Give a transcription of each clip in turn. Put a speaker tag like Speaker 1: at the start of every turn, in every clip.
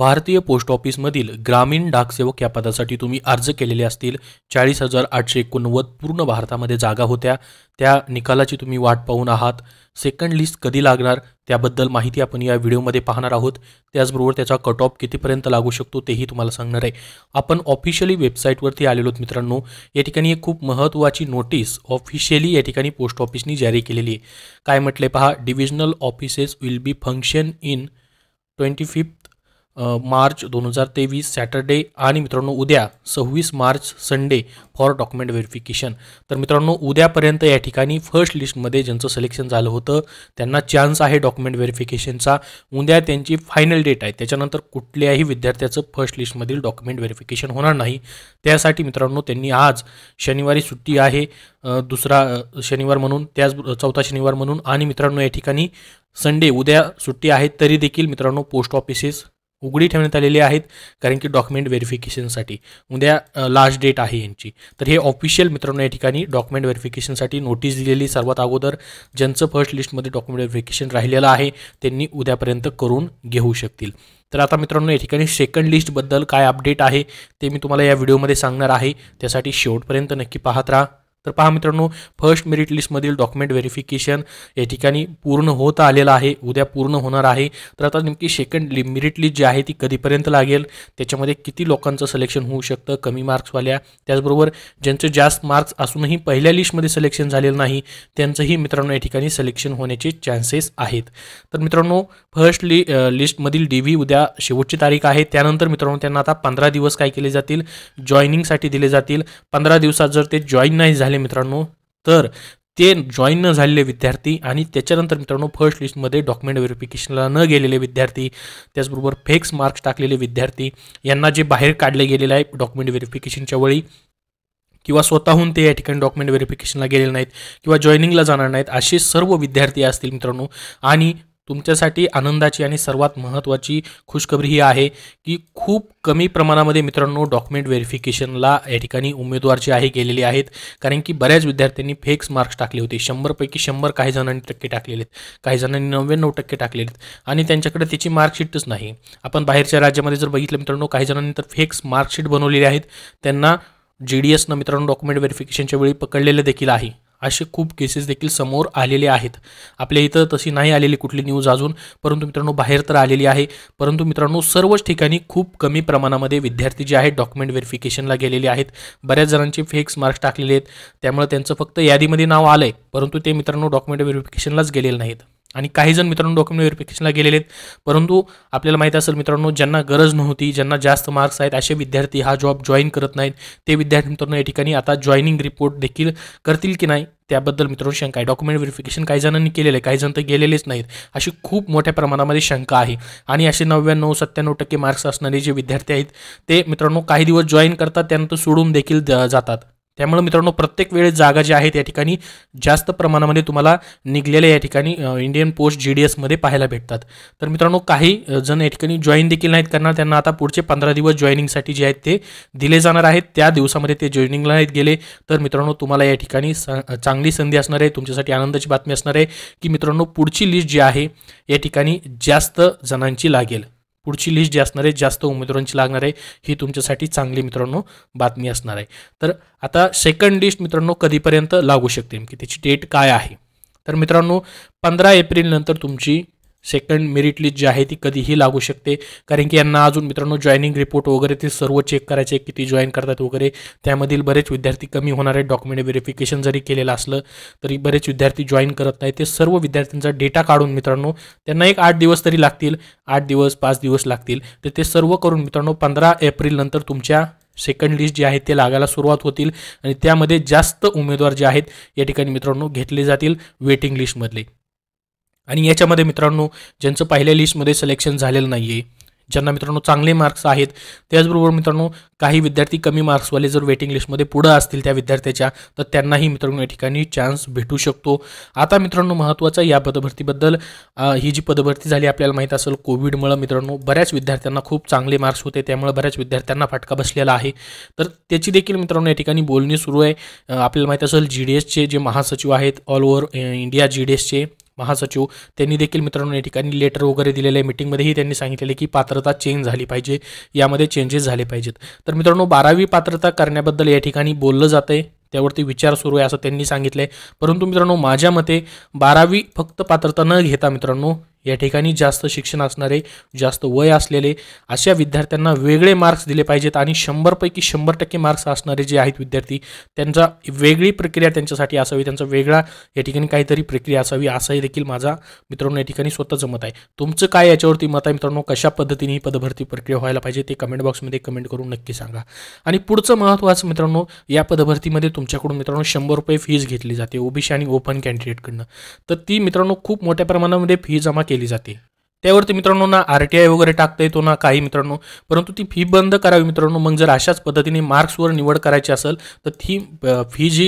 Speaker 1: भारतीय पोस्ट ऑफिसमधील ग्रामीण डाकसेवक या पदासाठी तुम्ही अर्ज केलेले असतील चाळीस हजार आठशे एकोणनव्वद पूर्ण भारतामध्ये जागा होत्या त्या निकालाची तुम्ही वाट पाहून आहात सेकंड लिस्ट कधी लागणार त्याबद्दल माहिती आपण या व्हिडिओमध्ये पाहणार आहोत त्याचबरोबर त्याचा कट ऑफ कितीपर्यंत लागू शकतो तेही तुम्हाला सांगणार आहे आपण ऑफिशियली वेबसाईटवरती आलेलो मित्रांनो या ठिकाणी एक खूप महत्त्वाची नोटीस ऑफिशियली या ठिकाणी पोस्ट ऑफिसनी जारी केलेली आहे काय म्हटले पहा divisional offices will be function in twenty fifth March दोन हजार तेवीस सॅटर्डे आणि मित्रांनो उद्या सव्वीस मार्च संडे फॉर डॉक्युमेंट व्हेरिफिकेशन तर मित्रांनो उद्यापर्यंत या ठिकाणी फर्स्ट लिस्टमध्ये ज्यांचं सिलेक्शन झालं होतं त्यांना चान्स आहे डॉक्युमेंट व्हेरिफिकेशनचा उद्या त्यांची फायनल डेट आहे त्याच्यानंतर कुठल्याही विद्यार्थ्याचं फर्स्ट लिस्टमधील डॉक्युमेंट व्हेरिफिकेशन होणार नाही त्यासाठी मित्रांनो त्यांनी आज शनिवारी सुट्टी आहे दुसरा शनिवार म्हणून त्याच चौथा शनिवार म्हणून आणि मित्रांनो या ठिकाणी संडे उद्या सुट्टी आहे तरी देखील मित्रांनो पोस्ट ऑफिसेस उघडी ठेवण्यात आलेली आहेत कारण की डॉक्युमेंट व्हेरिफिकेशनसाठी उद्या लास्ट डेट आहे यांची तर हे ऑफिशियल मित्रांनो या ठिकाणी डॉक्युमेंट व्हेरिफिकेशनसाठी नोटीस दिलेली सर्वात अगोदर ज्यांचं फर्स्ट लिस्टमध्ये डॉक्युमेंट व्हेरिफिकेशन राहिलेलं आहे त्यांनी उद्यापर्यंत करून घेऊ शकतील तर आता मित्रांनो या ठिकाणी सेकंड लिस्टबद्दल काय अपडेट आहे ते मी तुम्हाला या व्हिडिओमध्ये सांगणार आहे त्यासाठी शेवटपर्यंत नक्की पाहत राहा तर पहा मित्रांनो फर्स्ट मेरिट लिस्टमधील डॉक्युमेंट व्हेरिफिकेशन या ठिकाणी पूर्ण होत आलेलं आहे उद्या पूर्ण होणार आहे तर आता नेमकी सेकंड लि मेरिट लिस्ट जी आहे ती कधीपर्यंत लागेल त्याच्यामध्ये किती लोकांचं सिलेक्शन होऊ शकतं कमी मार्क्सवाल्या त्याचबरोबर ज्यांचे जास्त मार्क्स असूनही पहिल्या लिस्टमध्ये सिलेक्शन झालेलं नाही त्यांचंही मित्रांनो या ठिकाणी सिलेक्शन होण्याचे चान्सेस आहेत तर मित्रांनो फर्स्ट लि लिस्टमधील डी व्ही उद्या शेवटची तारीख आहे त्यानंतर मित्रांनो त्यांना आता पंधरा दिवस काय केले जातील जॉईनिंगसाठी दिले जातील पंधरा दिवसात जर ते जॉईन नाही झाले मित्रांनो तर ते जॉईन न झालेले विद्यार्थी आणि त्याच्यानंतर मित्रांनो फर्स्ट लिस्टमध्ये डॉक्युमेंट व्हेरिफिकेशनला न गेलेले विद्यार्थी त्याचबरोबर फेक्स मार्क्स टाकलेले विद्यार्थी यांना जे बाहेर काढले गेलेले आहे डॉक्युमेंट व्हेरिफिकेशनच्या वेळी किंवा स्वतःहून ते या ठिकाणी डॉक्युमेंट व्हेरिफिकेशनला गेलेले नाहीत किंवा जॉईनिंगला जाणार नाहीत असे सर्व विद्यार्थी असतील मित्रांनो आणि तुमच्यासाठी आनंदाची आणि सर्वात महत्त्वाची खुशखबरी ही आहे की खूप कमी प्रमाणामध्ये मित्रांनो डॉक्युमेंट व्हेरिफिकेशनला या ठिकाणी उमेदवार जे आहे गेलेले आहेत कारण की बऱ्याच विद्यार्थ्यांनी फेक्स मार्क्स टाकले होते शंभरपैकी शंभर काही जणांनी टक्के टाकलेले आहेत काही जणांनी नव्याण्णव टक्के टाकलेले आहेत आणि त्यांच्याकडे त्याची मार्कशीटच नाही आपण बाहेरच्या राज्यामध्ये जर बघितलं मित्रांनो काही जणांनी तर फेक्स मार्कशीट बनवलेली आहेत त्यांना जी डी एसनं मित्रांनो डॉक्युमेंट व्हेरिफिकेशनच्या वेळी पकडलेलं देखील आहे असे खूप केसेस देखील समोर आलेले आहेत आपल्या इथं तशी नाही आलेली कुठली न्यूज अजून परंतु मित्रांनो बाहेर तर आलेली आहे परंतु मित्रांनो सर्वच ठिकाणी खूप कमी प्रमाणामध्ये विद्यार्थी जे आहेत डॉक्युमेंट व्हेरिफिकेशनला गेलेले आहेत बऱ्याच जणांचे फेक्स मार्क्स टाकलेले आहेत त्यामुळे त्यांचं फक्त यादीमध्ये नाव आलं आहे परंतु ते मित्रांनो डॉक्युमेंट व्हेरिफिकेशनलाच गेलेले नाहीत आणि काही जण मित्रांनो डॉक्युमेंट व्हेरिफिकेशनला गेलेले आहेत परंतु आपल्याला माहीत असेल मित्रांनो ज्यांना गरज नव्हती ज्यांना जास्त मार्क्स आहेत असे विद्यार्थी हा जॉब जॉईन करत नाहीत ते विद्यार्थी मित्रांनो या ठिकाणी आता जॉईनिंग रिपोर्ट देखील करतील की नाही त्याबद्दल मित्रांनो शंका आहे डॉक्युमेंट व्हेरिफिकेशन काही जणांनी केलेलं आहे काही जण तर गेलेलेच नाहीत अशी खूप मोठ्या प्रमाणामध्ये शंका आहे आणि असे नव्याण्णव सत्त्याण्णव टक्के मार्क्स असणारे जे विद्यार्थी आहेत ते मित्रांनो काही दिवस जॉईन करतात त्यानंतर सोडून देखील जातात त्यामुळे मित्रांनो प्रत्येक वेळेस जागा जी आहेत या ठिकाणी जास्त प्रमाणामध्ये तुम्हाला निघलेल्या या ठिकाणी इंडियन पोस्ट जी डी एसमध्ये पाहायला भेटतात तर मित्रांनो काही जण या ठिकाणी जॉईन देखील नाहीत करणार त्यांना आता पुढचे पंधरा दिवस जॉईनिंगसाठी जे आहेत ते दिले जाणार आहेत त्या दिवसामध्ये ते जॉईनिंगला नाहीत गेले तर मित्रांनो तुम्हाला या ठिकाणी चांगली संधी असणार आहे तुमच्यासाठी आनंदाची बातमी असणार आहे की मित्रांनो पुढची लिस्ट जी आहे या ठिकाणी जास्त जणांची लागेल पुढची लिस्ट जी असणार आहे जास्त उमेदवारांची लागणार आहे ही तुमच्यासाठी चांगली मित्रांनो बातमी असणार आहे तर आता सेकंड लिस्ट मित्रांनो कधीपर्यंत लागू शकते की त्याची डेट काय आहे तर मित्रांनो पंधरा एप्रिलनंतर तुमची सेकंड मेरिट लिस्ट जी आहे ती कधीही लागू शकते कारण की यांना अजून मित्रांनो जॉईनिंग रिपोर्ट वगैरे ते सर्व चेक करायचे किती जॉईन करतात वगैरे त्यामधील बरेच विद्यार्थी कमी होणार आहेत डॉक्युमेंट व्हेरिफिकेशन जरी केलेलं असलं तरी बरेच विद्यार्थी जॉईन करत नाही ते सर्व विद्यार्थ्यांचा डेटा काढून मित्रांनो त्यांना एक आठ दिवस तरी लागतील आठ दिवस पाच दिवस लागतील तर ते सर्व करून मित्रांनो पंधरा एप्रिलनंतर तुमच्या सेकंड लिस्ट जी आहे ते लागायला सुरुवात होतील आणि त्यामध्ये जास्त उमेदवार जे आहेत या ठिकाणी मित्रांनो घेतले जातील वेटिंग लिस्टमधले आणि याच्यामध्ये मित्रांनो ज्यांचं पहिल्या लिस्टमध्ये सिलेक्शन झालेलं नाही आहे ज्यांना मित्रांनो चांगले मार्क्स आहेत त्याचबरोबर मित्रांनो काही विद्यार्थी कमी मार्क्सवाले जर वेटिंग लिस्टमध्ये पुढं असतील त्या विद्यार्थ्याच्या तर त्यांनाही मित्रांनो या ठिकाणी चान्स भेटू शकतो आता मित्रांनो महत्त्वाचा या पदभरतीबद्दल ही जी पदभरती झाली आपल्याला माहीत असेल कोविडमुळं मित्रांनो बऱ्याच विद्यार्थ्यांना खूप चांगले मार्क्स होते त्यामुळे बऱ्याच विद्यार्थ्यांना फटका बसलेला आहे तर त्याची देखील मित्रांनो या ठिकाणी बोलणी सुरू आहे आपल्याला माहीत असेल जी डी एसचे जे महासचिव आहेत all over India G D एसचे महासचिव त्यांनी देखील मित्रांनो या ठिकाणी लेटर वगैरे दिलेलं आहे मीटिंगमध्येही त्यांनी सांगितलेले की पात्रता चेंज झाली पाहिजे यामध्ये चेंजेस झाले पाहिजेत तर मित्रांनो बारावी पात्रता करण्याबद्दल या ठिकाणी बोललं जातं आहे त्यावरती विचार सुरू आहे असं त्यांनी सांगितलं आहे परंतु मित्रांनो माझ्या मते बारावी फक्त पात्रता न घेता मित्रांनो या ठिकाणी जास्त शिक्षण असणारे जास्त वय असलेले अशा विद्यार्थ्यांना वेगळे मार्क्स दिले पाहिजेत आणि शंभरपैकी शंभर टक्के मार्क्स असणारे जे आहेत विद्यार्थी त्यांचा वेगळी प्रक्रिया त्यांच्यासाठी असावी त्यांचा वेगळा या ठिकाणी काहीतरी प्रक्रिया असावी असंही देखील माझा मित्रांनो या ठिकाणी स्वतःचं मत आहे तुमचं काय याच्यावरती मत आहे मित्रांनो कशा पद्धतीने ही पदभरती प्रक्रिया व्हायला पाहिजे ते कमेंट बॉक्समध्ये कमेंट करून नक्की सांगा आणि पुढचं महत्त्वाचं मित्रांनो या पदभरतीमध्ये तुमच्याकडून मित्रांनो शंभर रुपये फीज घेतली जाते ओबीसी आणि ओपन कॅन्डिडेटकडनं तर ती मित्रांनो खूप मोठ्या प्रमाणामध्ये फी जमा केली जाते त्यावरती मित्रांनो ना आर टी आय वगैरे टाकता येतो ना काही मित्रांनो परंतु ती फी बंद करावी मित्रांनो मग जर अशाच पद्धतीने मार्क्सवर निवड करायची असेल तर ती फी जी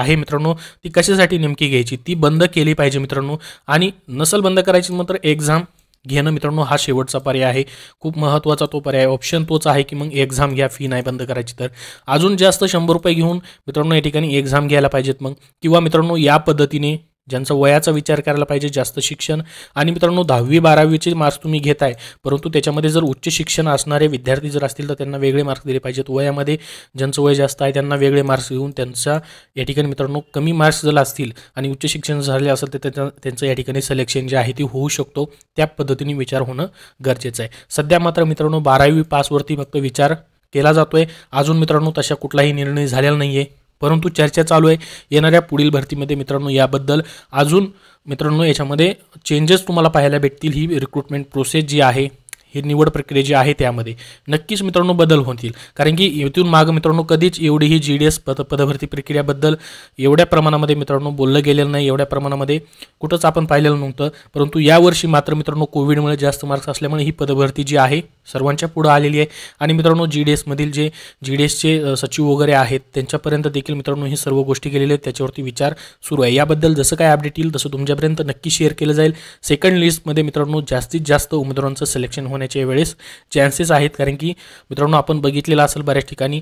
Speaker 1: आहे मित्रांनो ती कशासाठी नेमकी घ्यायची ती बंद केली पाहिजे मित्रांनो आणि नसल बंद करायची मात्र एक्झाम घेणं मित्रांनो हा शेवटचा पर्याय आहे खूप महत्त्वाचा तो पर्याय ऑप्शन तोच आहे की मग एक्झाम घ्या फी नाही बंद करायची तर अजून जास्त शंभर रुपये घेऊन मित्रांनो या ठिकाणी एक्झाम घ्यायला पाहिजेत मग किंवा मित्रांनो या पद्धतीने ज्यांचा वयाचा विचार करायला पाहिजे जास्त शिक्षण आणि मित्रांनो दहावी बारावीचे मार्क्स तुम्ही घेत आहे परंतु त्याच्यामध्ये जर उच्च शिक्षण असणारे विद्यार्थी जर असतील तर त्यांना वेगळे मार्क्स दिले पाहिजेत वयामध्ये ज्यांचं वय जास्त आहे त्यांना वेगळे मार्क्स देऊन त्यांचा या ठिकाणी मित्रांनो कमी मार्क्स जर असतील आणि उच्च शिक्षण झाले असेल तर त्यांचा त्यांचं या ठिकाणी सिलेक्शन जे आहे ते होऊ शकतो त्या पद्धतीने विचार होणं गरजेचं आहे सध्या मात्र मित्रांनो बारावी पासवरती फक्त विचार केला जातोय अजून मित्रांनो तशा कुठलाही निर्णय झालेला नाही आहे परंतु चर्चा चालू आहे येणाऱ्या पुढील भरतीमध्ये मित्रांनो याबद्दल अजून मित्रांनो याच्यामध्ये चेंजेस तुम्हाला पाहायला भेटतील ही रिक्रुटमेंट प्रोसेस जी आहे ही निवड प्रक्रिया जी आहे त्यामध्ये नक्कीच मित्रांनो बदल होतील कारण की येथून माग मित्रांनो कधीच एवढी ही जी डी एस पद पदभरती प्रक्रियाबद्दल एवढ्या प्रमाणामध्ये मित्रांनो बोललं गेलेलं नाही एवढ्या प्रमाणामध्ये कुठंच आपण पाहिलेलं नव्हतं परंतु यावर्षी मात्र मित्रांनो कोविडमुळे जास्त मार्क्स असल्यामुळे ही पदभरती जी आहे सर्वांच्या पुढं आलेली आहे आणि मित्रांनो जी डी एसमधील जे जी डी एसचे सचिव वगैरे आहेत त्यांच्यापर्यंत देखील मित्रांनो ही सर्व गोष्टी गेलेल्या आहेत त्याच्यावरती विचार सुरू आहे याबद्दल जसं काय अपडेट येईल तसं तुमच्यापर्यंत नक्की शेअर केलं जाईल सेकंड लिस्टमध्ये मित्रांनो जास्तीत जास्त उमेदवारांचं सिलेक्शन होणे होण्याच्या वेळेस चान्सेस आहेत कारण की मित्रांनो आपण बघितलेलं असेल बऱ्याच ठिकाणी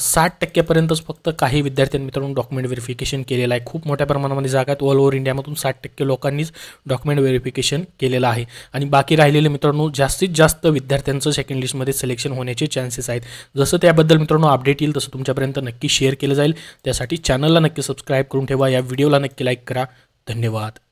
Speaker 1: साठ टक्क्यापर्यंतच फक्त काही विद्यार्थ्यांनी मित्रांनो डॉक्युमेंट व्हेरिफिकेशन केलेलं आहे खूप मोठ्या प्रमाणामध्ये जागात ऑल ओव्हर इंडियामधून साठ टक्के लोकांनीच डॉक्युमेंट व्हेरिफिकेशन केलेलं आहे आणि बाकी राहिलेले मित्रांनो जास्तीत जास्त विद्यार्थ्यांचं सेकंड लिस्टमध्ये सिलेक्शन होण्याचे चान्सेस आहेत जसं त्याबद्दल मित्रांनो अपडेट येईल तसं तुमच्यापर्यंत नक्की शेअर केलं जाईल त्यासाठी चॅनलला नक्की सबस्क्राईब करून ठेवा या व्हिडिओला नक्की लाईक करा धन्यवाद